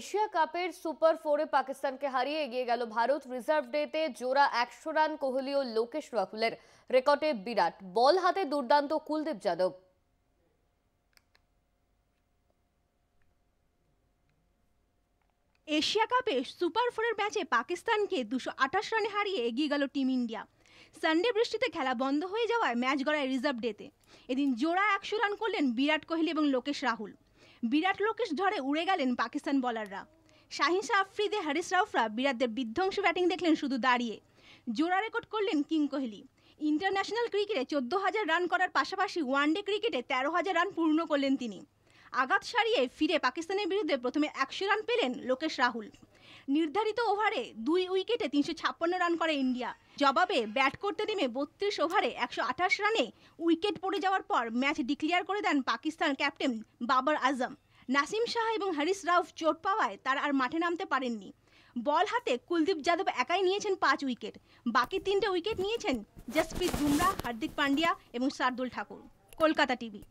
Asia কাপের super ফোরে পাকিস্তানকে হারিয়ে এগিয়ে গেল ভারত রিজার্ভ ডেতে জোড়া একশো রান কোহলি ও লোকেশ রাহুলের রেকর্ডে বিরাট বল হাতে দুর্দান্ত কুলদীপ যাদব এশিয়া কাপে সুপার ফোরের ম্যাচে পাকিস্তানকে দুশো আঠাশ রানে হারিয়ে এগিয়ে গেল টিম ইন্ডিয়া সানডে বৃষ্টিতে খেলা বন্ধ হয়ে যাওয়ায় ম্যাচ গড়ায় রিজার্ভ ডেতে এদিন জোড়া একশো রান করলেন বিরাট কোহলি এবং লোকেশ রাহুল বিরাট লোকেশ ঝড়ে উড়ে গেলেন পাকিস্তান বলাররা শাহিন আফ্রিদে হারিস রাউফরা বিরাটদের বিধ্বংসী ব্যাটিং দেখলেন শুধু দাঁড়িয়ে জোড়া রেকর্ড করলেন কিং কোহলি ইন্টারন্যাশনাল ক্রিকেটে চোদ্দ হাজার রান করার পাশাপাশি ওয়ানডে ক্রিকেটে তেরো হাজার রান পূর্ণ করলেন তিনি আঘাত সারিয়ে ফিরে পাকিস্তানের বিরুদ্ধে প্রথমে একশো রান পেলেন লোকেশ রাহুল নির্ধারিত ওভারে দুই উইকেটে তিনশো ছাপ্পান্ন রান করে ইন্ডিয়া জবাবে ব্যাট করতে নেমে বত্রিশ ওভারে একশো আঠাশ রানে উইকেট পড়ে যাওয়ার পর ম্যাচ ডিক্লেয়ার করে দেন পাকিস্তান ক্যাপ্টেন বাবর আজম নাসিম শাহ এবং হরিশ রাউফ চোট পাওয়ায় তারা আর মাঠে নামতে পারেননি বল হাতে কুলদীপ যাদব একাই নিয়েছেন পাঁচ উইকেট বাকি তিনটে উইকেট নিয়েছেন জসপ্রীত বুমরা হার্দিক পান্ডিয়া এবং শার্দুল ঠাকুর কলকাতা টিভি